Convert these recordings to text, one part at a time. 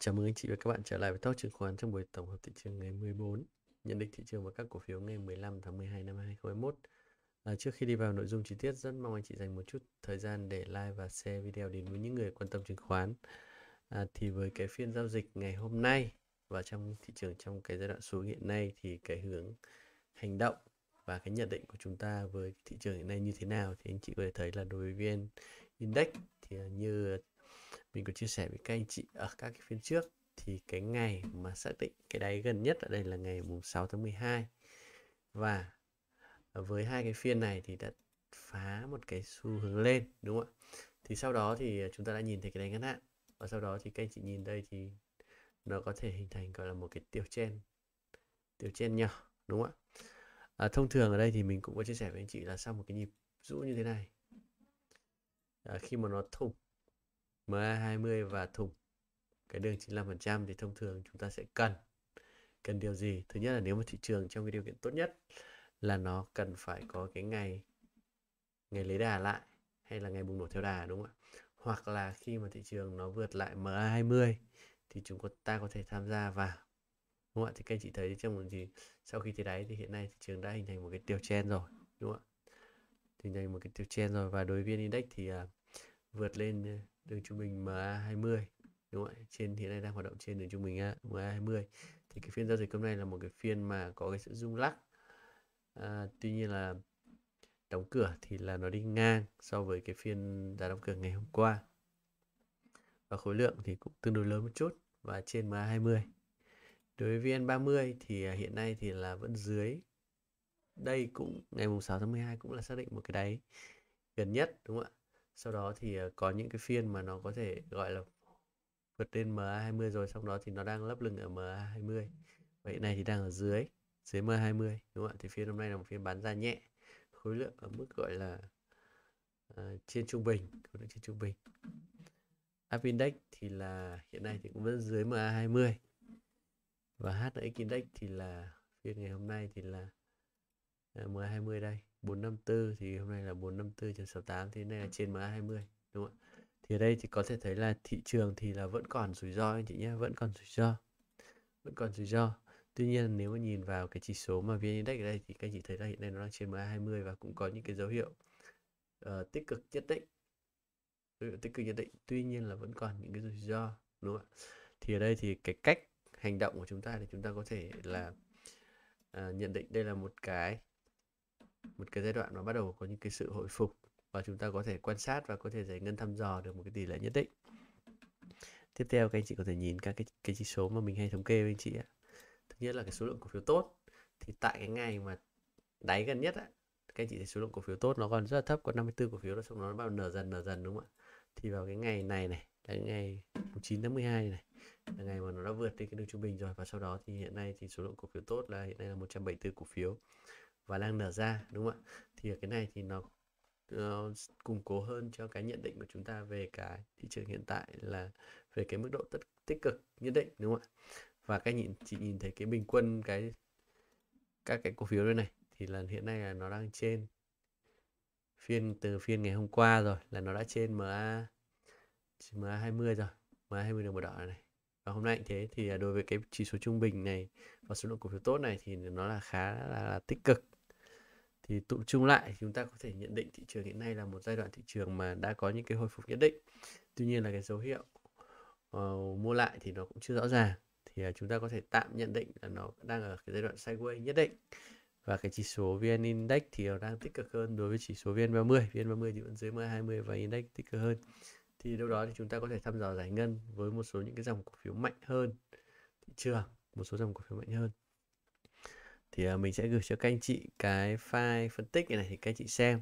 Chào mừng anh chị và các bạn trở lại với Talk chứng khoán trong buổi tổng hợp thị trường ngày 14, nhận định thị trường và các cổ phiếu ngày 15 tháng 12 năm 2021. À, trước khi đi vào nội dung chi tiết, rất mong anh chị dành một chút thời gian để like và share video đến với những người quan tâm chứng khoán. À, thì với cái phiên giao dịch ngày hôm nay và trong thị trường trong cái giai đoạn xuống hiện nay thì cái hướng hành động và cái nhận định của chúng ta với thị trường hiện nay như thế nào thì anh chị có thể thấy là đối với VN Index thì như mình có chia sẻ với các anh chị ở các cái phiên trước thì cái ngày mà xác định cái đáy gần nhất ở đây là ngày mùng 6 tháng 12 và với hai cái phiên này thì đã phá một cái xu hướng lên đúng không ạ thì sau đó thì chúng ta đã nhìn thấy cái đáy ngắn hạn và sau đó thì các anh chị nhìn đây thì nó có thể hình thành gọi là một cái tiểu chen tiểu chen nhỏ đúng không ạ à, thông thường ở đây thì mình cũng có chia sẻ với anh chị là sau một cái nhịp rũ như thế này à, khi mà nó thủng MA20 và thùng cái đường 95% thì thông thường chúng ta sẽ cần cần điều gì thứ nhất là nếu mà thị trường trong cái điều kiện tốt nhất là nó cần phải có cái ngày ngày lấy đà lại hay là ngày bùng nổ theo đà đúng không ạ hoặc là khi mà thị trường nó vượt lại MA20 thì chúng ta có thể tham gia vào đúng không ạ thì các anh chị thấy trong gì? sau khi thế đáy thì hiện nay thị trường đã hình thành một cái tiêu chen rồi đúng không ạ hình thành một cái tiêu chen rồi và đối với index thì uh, vượt lên đường trung bình MA20 đúng không ạ trên hiện nay đang hoạt động trên đường trung bình MA20 thì cái phiên giao dịch hôm nay là một cái phiên mà có cái sự rung lắc à, tuy nhiên là đóng cửa thì là nó đi ngang so với cái phiên giá đóng cửa ngày hôm qua và khối lượng thì cũng tương đối lớn một chút và trên MA20 đối với VN30 thì à, hiện nay thì là vẫn dưới đây cũng ngày mùng 6 tháng 12 cũng là xác định một cái đáy gần nhất đúng không ạ sau đó thì ờ, có những cái phiên mà nó có thể gọi là vượt lên MA20 rồi xong đó thì nó đang lấp lửng ở MA20 vậy này thì đang ở dưới dưới MA20 đúng không ạ thì phiên hôm nay là một phiên bán ra nhẹ khối lượng ở mức gọi là uh, trên trung bình khối lượng trên trung bình Up Index thì là hiện nay thì cũng vẫn dưới MA20 và HNX Index thì là phiên ngày hôm nay thì là ờ, MA20 đây 454 thì hôm nay là 454.68 thì này là ừ. trên MA20 đúng không ạ? Thì ở đây thì có thể thấy là thị trường thì là vẫn còn rủi ro anh chị nhé, vẫn còn rủi ro. Vẫn còn rủi ro. Tuy nhiên nếu mà nhìn vào cái chỉ số mà VN Index ở đây thì các anh chị thấy là hiện nay nó đang trên MA20 và cũng có những cái dấu hiệu uh, tích cực nhất định. Dấu hiệu tích cực nhất định. Tuy nhiên là vẫn còn những cái rủi ro đúng không ạ? Thì ở đây thì cái cách hành động của chúng ta thì chúng ta có thể là uh, nhận định đây là một cái một cái giai đoạn mà bắt đầu có những cái sự hồi phục và chúng ta có thể quan sát và có thể giải ngân thăm dò được một cái tỷ lệ nhất định tiếp theo các anh chị có thể nhìn các cái cái chỉ số mà mình hay thống kê với anh chị ạ thứ nhất là cái số lượng cổ phiếu tốt thì tại cái ngày mà đáy gần nhất á các anh chị thấy số lượng cổ phiếu tốt nó còn rất là thấp còn 54 cổ phiếu đó xong nó bắt đầu nở dần nở dần đúng không ạ thì vào cái ngày này này là cái ngày 9 tháng 12 này là ngày mà nó đã vượt đi cái đường trung bình rồi và sau đó thì hiện nay thì số lượng cổ phiếu tốt là hiện nay là 174 cổ phiếu và đang nở ra đúng không ạ thì cái này thì nó, ờ, củng cố hơn cho cái nhận định của chúng ta về cái thị trường hiện tại là về cái mức độ tất tích cực nhất định đúng không ạ và cái nhìn chỉ nhìn thấy cái bình quân cái các cái cổ phiếu đây này thì là hiện nay là nó đang trên phiên từ phiên ngày hôm qua rồi là nó đã trên MA MA 20 rồi MA 20 được một đoạn này và hôm nay cũng thế thì à, đối với cái chỉ số trung bình này và số lượng cổ phiếu tốt này thì nó là khá là, là tích cực thì tụ trung lại chúng ta có thể nhận định thị trường hiện nay là một giai đoạn thị trường mà đã có những cái hồi phục nhất định tuy nhiên là cái dấu hiệu uh, mua lại thì nó cũng chưa rõ ràng thì uh, chúng ta có thể tạm nhận định là nó đang ở cái giai đoạn sideways nhất định và cái chỉ số VN Index thì nó đang tích cực hơn đối với chỉ số VN30 VN30 thì vẫn dưới MA20 và Index tích cực hơn thì đâu đó thì chúng ta có thể thăm dò giải ngân với một số những cái dòng cổ phiếu mạnh hơn thị trường một số dòng cổ phiếu mạnh hơn thì uh, mình sẽ gửi cho các anh chị cái file phân tích này, này thì các anh chị xem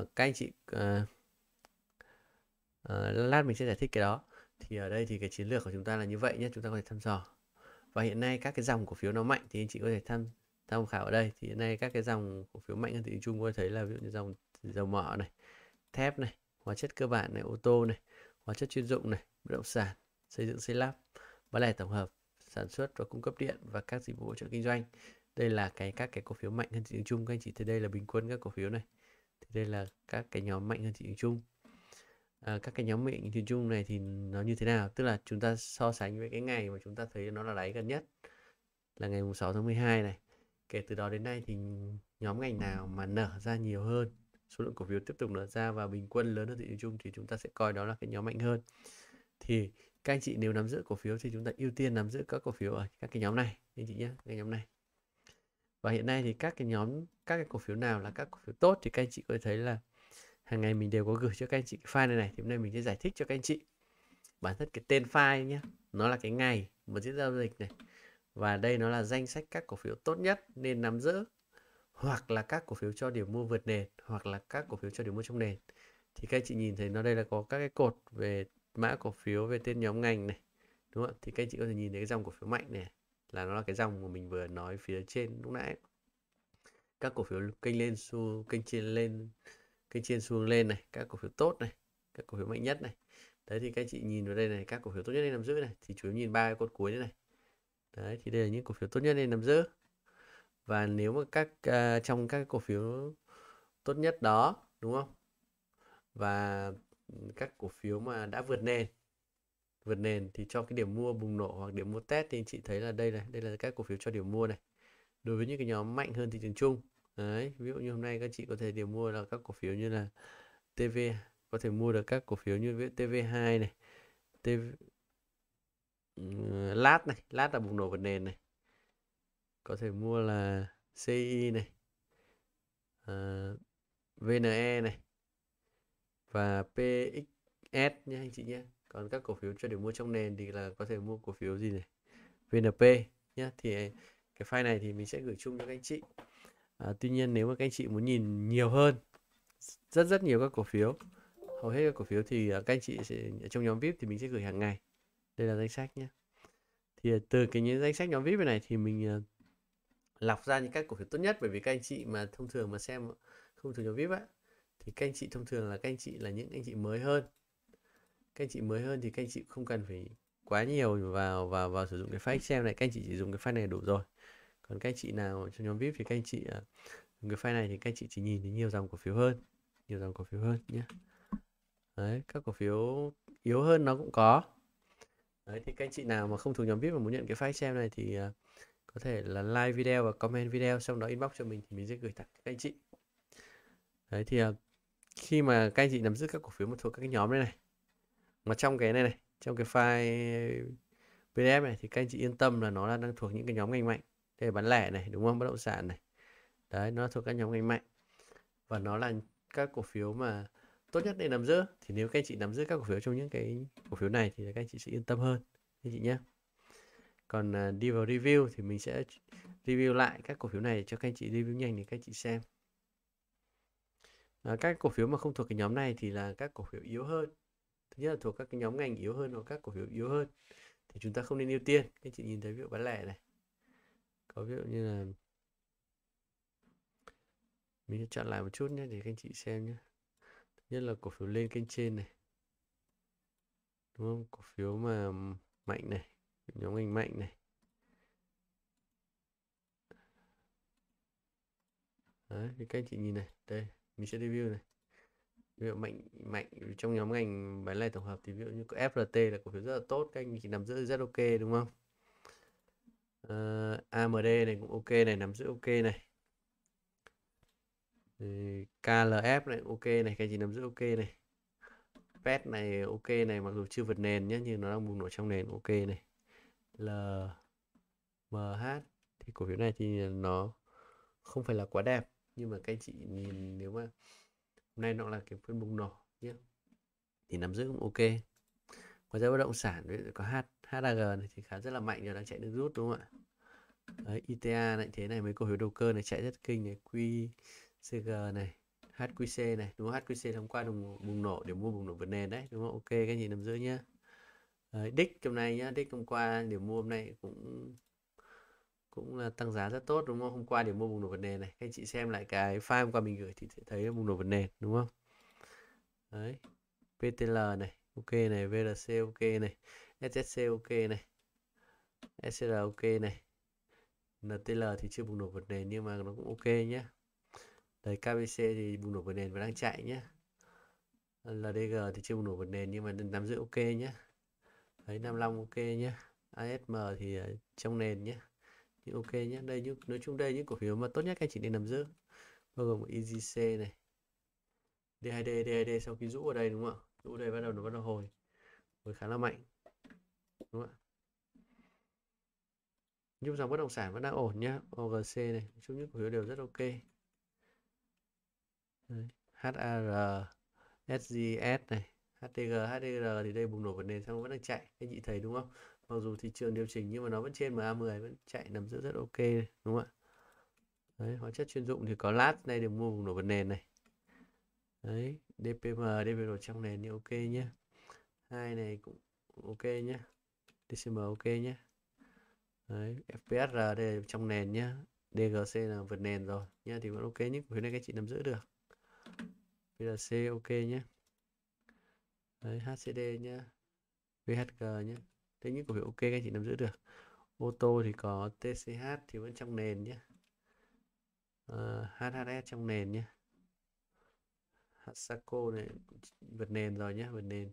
uh, các anh chị uh, uh, lát mình sẽ giải thích cái đó thì ở đây thì cái chiến lược của chúng ta là như vậy nhé chúng ta có thể thăm dò và hiện nay các cái dòng cổ phiếu nó mạnh thì anh chị có thể tham tham khảo ở đây thì hiện nay các cái dòng cổ phiếu mạnh hơn thị trường chung có thể thấy là ví dụ như dòng dầu mỏ này thép này hóa chất cơ bản này ô tô này hóa chất chuyên dụng này bất động sản xây dựng xây lắp bán lẻ tổng hợp sản xuất và cung cấp điện và các dịch vụ hỗ trợ kinh doanh đây là cái các cái cổ phiếu mạnh hơn thị trường chung các anh chị thấy đây là bình quân các cổ phiếu này thì đây là các cái nhóm mạnh hơn thị trường chung à, các cái nhóm mạnh thị trường chung này thì nó như thế nào tức là chúng ta so sánh với cái ngày mà chúng ta thấy nó là đáy gần nhất là ngày mùng 6 tháng 12 này kể từ đó đến nay thì nhóm ngành nào mà nở ra nhiều hơn số lượng cổ phiếu tiếp tục là ra và bình quân lớn hơn thị trường chung thì chúng ta sẽ coi đó là cái nhóm mạnh hơn thì các anh chị nếu nắm giữ cổ phiếu thì chúng ta ưu tiên nắm giữ các cổ phiếu ở các cái nhóm này anh chị nhé cái nhóm này và hiện nay thì các cái nhóm các cái cổ phiếu nào là các cổ phiếu tốt thì các anh chị có thể thấy là hàng ngày mình đều có gửi cho các anh chị cái file này này thì hôm nay mình sẽ giải thích cho các anh chị bản thân cái tên file nhé nó là cái ngày mà diễn giao dịch này và đây nó là danh sách các cổ phiếu tốt nhất nên nắm giữ hoặc là các cổ phiếu cho điểm mua vượt nền hoặc là các cổ phiếu cho điểm mua trong nền thì các anh chị nhìn thấy nó đây là có các cái cột về mã cổ phiếu về tên nhóm ngành này đúng không thì các anh chị có thể nhìn thấy cái dòng cổ phiếu mạnh này là nó là cái dòng mà mình vừa nói phía trên lúc nãy các cổ phiếu kênh lên xu kênh trên lên kênh trên xuống lên này các cổ phiếu tốt này các cổ phiếu mạnh nhất này đấy thì các chị nhìn vào đây này các cổ phiếu tốt nhất nên nằm giữ này thì chủ yếu nhìn ba cái cột cuối này đấy thì đây là những cổ phiếu tốt nhất nên nằm giữ và nếu mà các uh, trong các cổ phiếu tốt nhất đó đúng không và các cổ phiếu mà đã vượt nền vượt nền thì cho cái điểm mua bùng nổ hoặc điểm mua test thì anh chị thấy là đây này đây là các cổ phiếu cho điểm mua này đối với những cái nhóm mạnh hơn thị trường chung đấy ví dụ như hôm nay các chị có thể điểm mua là các cổ phiếu như là TV có thể mua được các cổ phiếu như TV2 này TV ừ, lát này lát là bùng nổ vượt nền này có thể mua là CI này uh, ờ, VNE này và PXS nhé anh chị nhé còn các cổ phiếu cho để mua trong nền thì là có thể mua cổ phiếu gì này VNP nhé thì cái file này thì mình sẽ gửi chung cho các anh chị à, tuy nhiên nếu mà các anh chị muốn nhìn nhiều hơn rất rất nhiều các cổ phiếu hầu hết các cổ phiếu thì à, các anh chị sẽ trong nhóm VIP thì mình sẽ gửi hàng ngày đây là danh sách nhé thì từ cái những danh sách nhóm VIP này thì mình à, lọc ra những các cổ phiếu tốt nhất bởi vì các anh chị mà thông thường mà xem không thường nhóm vip á thì các anh chị thông thường là các anh chị là những anh chị mới hơn các anh chị mới hơn thì các anh chị không cần phải quá nhiều vào vào vào sử dụng cái file xem này các anh chị chỉ dùng cái file này đủ rồi còn các anh chị nào trong nhóm VIP thì các anh chị dùng cái file này thì các anh chị chỉ nhìn thấy nhiều dòng cổ phiếu hơn nhiều dòng cổ phiếu hơn nhé đấy các cổ phiếu yếu hơn nó cũng có đấy thì các anh chị nào mà không thuộc nhóm VIP mà muốn nhận cái file xem này thì uh, có thể là like video và comment video xong đó inbox cho mình thì mình sẽ gửi tặng các anh chị đấy thì à, khi mà các anh chị nắm giữ các cổ phiếu một thuộc các cái nhóm đây này mà trong cái này này trong cái file PDF này thì các anh chị yên tâm là nó đang thuộc những cái nhóm ngành mạnh đây bán lẻ này đúng không bất động sản này đấy nó thuộc các nhóm ngành mạnh và nó là các cổ phiếu mà tốt nhất để nắm giữ thì nếu các anh chị nắm giữ các cổ phiếu trong những cái cổ phiếu này thì các anh chị sẽ yên tâm hơn anh chị nhé còn à, đi vào review thì mình sẽ review lại các cổ phiếu này cho các anh chị review nhanh thì các anh chị xem à, các cổ phiếu mà không thuộc cái nhóm này thì là các cổ phiếu yếu hơn thứ nhất là thuộc các cái nhóm ngành yếu hơn hoặc các cổ phiếu yếu hơn thì chúng ta không nên ưu tiên các anh chị nhìn thấy ví dụ bán lẻ này có ví dụ như là mình sẽ chọn lại một chút nhé để các anh chị xem nhé thứ nhất là cổ phiếu lên kênh trên này đúng không cổ phiếu mà mạnh này nhóm ngành mạnh này Đấy, các anh chị nhìn này đây mình sẽ review này ví dụ mạnh mạnh trong nhóm ngành bán lẻ tổng hợp thì ví dụ như có FRT là cổ phiếu rất là tốt các anh chị nắm giữ rất ok đúng không uh, ờ, AMD này cũng ok này nắm giữ ok này KLF này ok này các anh chị nắm giữ ok này PET này ok này mặc dù chưa vượt nền nhé nhưng nó đang bùng nổ trong nền ok này L MH thì cổ phiếu này thì nó không phải là quá đẹp nhưng mà các anh chị nhìn nếu mà hôm nay nó là cái phân bùng nổ nhé thì nắm giữ cũng ok có giá bất động sản ví dụ có H HAG này thì khá rất là mạnh rồi đang chạy được rút đúng không ạ Đấy, ITA lại thế này mấy cổ phiếu đầu cơ này chạy rất kinh này QCG này HQC này đúng không? HQC hôm qua đồng bùng nổ để mua bùng nổ vượt nền đấy đúng không ok các anh chị nắm giữ nhá Đấy, đích hôm nay nhá đích hôm qua điểm mua hôm nay cũng cũng là tăng giá rất tốt đúng không hôm qua điểm mua bùng nổ vật nền này các anh chị xem lại cái file qua mình gửi thì sẽ thấy bùng nổ vật nền đúng không đấy PTL này ok này VRC ok này SSC ok này SR ok này NTL thì chưa bùng nổ vật nền nhưng mà nó cũng ok nhé đấy KBC thì bùng nổ vật nền và đang chạy nhé LDG thì chưa bùng nổ vật nền nhưng mà nắm giữ ok nhé đấy 55 ok nhé ASM thì ờ, trong nền nhé thì ok nhé đây những nói chung đây những cổ phiếu mà tốt nhất các anh chị nên nắm giữ bao gồm EGC này DHD DHD sau khi rũ ở đây đúng không ạ rũ đây bắt đầu nó bắt đầu hồi hồi khá là mạnh đúng không ạ nhưng dòng bất động sản vẫn đang ổn nhé, OGC này chung những cổ phiếu đều rất ok Đấy. HAR SGS này HTG, HDR thì đây bùng nổ phần nền xong vẫn đang chạy anh chị thấy đúng không mặc dù thị trường điều chỉnh nhưng mà nó vẫn trên MA10 vẫn chạy nằm giữ rất ok đúng không ạ đấy hóa chất chuyên dụng thì có lát này được mua bùng nổ phần nền này đấy DPM DPM trong nền thì ok nhé hai này cũng ok nhé DCM ok nhé đấy FPSR đây là trong nền nhé DGC là vượt nền rồi nha thì vẫn ok nhé, cái này các chị nắm giữ được VLC ok nhé đấy HCD nhé VHG nhé thế những cổ phiếu ok các anh chị nắm giữ được ô tô thì có TCH thì vẫn trong nền nhé uh, ờ, HHS trong nền nhé Sako này vượt nền rồi nhé vượt nền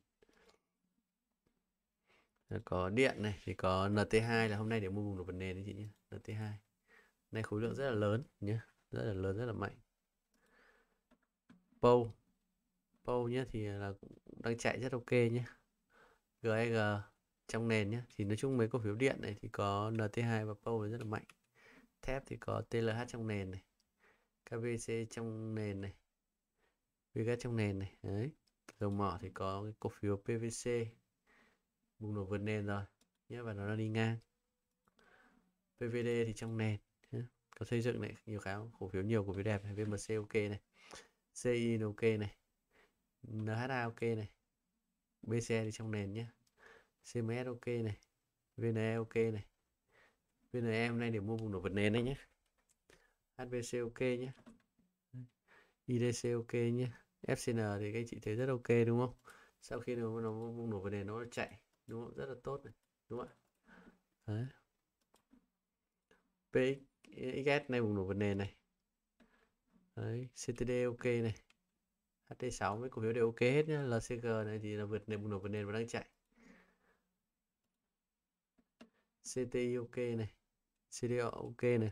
có điện này thì có NT2 là hôm nay để mua vùng được vượt nền đấy chị nhé NT2 Này khối lượng rất là lớn nhé rất là lớn rất là mạnh Pou Bow nhé thì là đang chạy rất ok nhé GAG trong nền nhé thì nói chung mấy cổ phiếu điện này thì có NT2 và POW rất là mạnh thép thì có TLH trong nền này kvc trong nền này VGAS trong nền này đấy dầu mỏ thì có cái cổ phiếu PVC bùng nổ vượt nền rồi nhé và nó đang đi ngang PVD thì trong nền nhé. có xây dựng này nhiều khá cổ phiếu nhiều cổ phiếu đẹp này VMC ok này CI ok này NHA ok này BC đi trong nền nhé CMS ok này VNE ok này VNE hôm nay để mua vùng nổ vật nền đấy nhé HBC ok nhé IDC ok nhé FCN thì các chị thấy rất ok đúng không sau khi nó, nó bùng nổ vấn đề nó chạy đúng không rất là tốt này đúng không ạ đấy PXS này bùng nổ vấn đề này đấy CTD ok này HT6 mấy cổ phiếu đều ok hết nhá LCG này thì là vượt nền bùng nổ vượt nền và đang chạy CTI ok này CDO ok này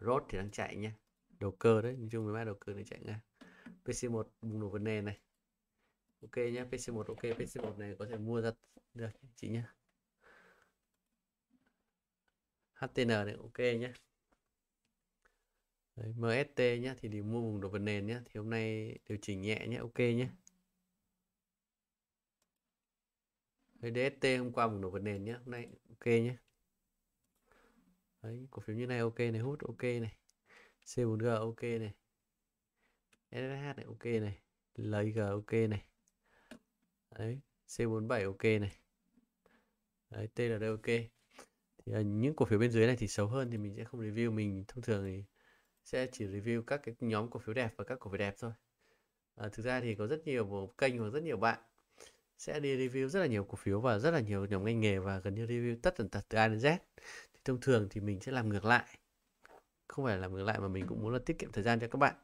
ROT thì đang chạy nhá đầu cơ đấy nói chung với ba đầu cơ này chạy ngang PC1 bùng nổ vượt nền này ok nhá PC1 ok PC1 này có thể mua ra được chị nhá HTN này ok nhá Đấy, MST nhé thì điều mua vùng đồ vật nền nhé thì hôm nay điều chỉnh nhẹ nhé ok nhé Đấy, DST hôm qua vùng đồ vật nền nhé hôm nay ok nhé Đấy, cổ phiếu như này ok này hút ok này C4G ok này sh này ok này LG ok này Đấy, C47 ok này Đấy, TLD ok thì à, những cổ phiếu bên dưới này thì xấu hơn thì mình sẽ không review mình thông thường thì sẽ chỉ review các cái nhóm cổ phiếu đẹp và các cổ phiếu đẹp thôi à, thực ra thì có rất nhiều kênh hoặc rất nhiều bạn sẽ đi review rất là nhiều cổ phiếu và rất là nhiều nhóm ngành nghề và gần như review tất tần tật từ A đến Z thì thông thường thì mình sẽ làm ngược lại không phải làm ngược lại mà mình cũng muốn là tiết kiệm thời gian cho các bạn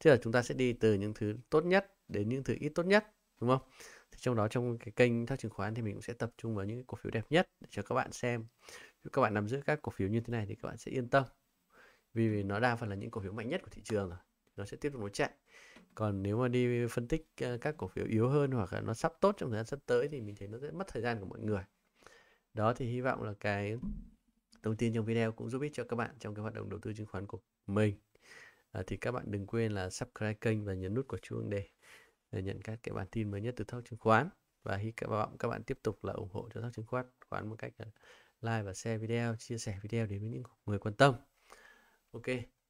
Thế là chúng ta sẽ đi từ những thứ tốt nhất đến những thứ ít tốt nhất đúng không thì trong đó trong cái kênh thao chứng khoán thì mình cũng sẽ tập trung vào những cổ phiếu đẹp nhất để cho các bạn xem nếu các bạn nắm giữ các cổ phiếu như thế này thì các bạn sẽ yên tâm vì nó đa phần là những cổ phiếu mạnh nhất của thị trường nó sẽ tiếp tục nó chạy còn nếu mà đi phân tích ờ, các cổ phiếu yếu hơn hoặc là nó sắp tốt trong thời gian sắp tới thì mình thấy nó sẽ mất thời gian của mọi người đó thì hy vọng là cái thông tin trong video cũng giúp ích cho các bạn trong cái hoạt động đầu tư chứng khoán của mình à, thì các bạn đừng quên là subscribe kênh và nhấn nút quả chuông để, để nhận các cái bản tin mới nhất từ Talk chứng khoán và hy vọng các bạn tiếp tục là ủng hộ cho Talk chứng khoán khoán một cách là ờ, like và share video chia sẻ video đến với những người quan tâm ok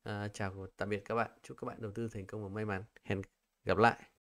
à, chào tạm biệt các bạn chúc các bạn đầu tư thành công và may mắn hẹn gặp lại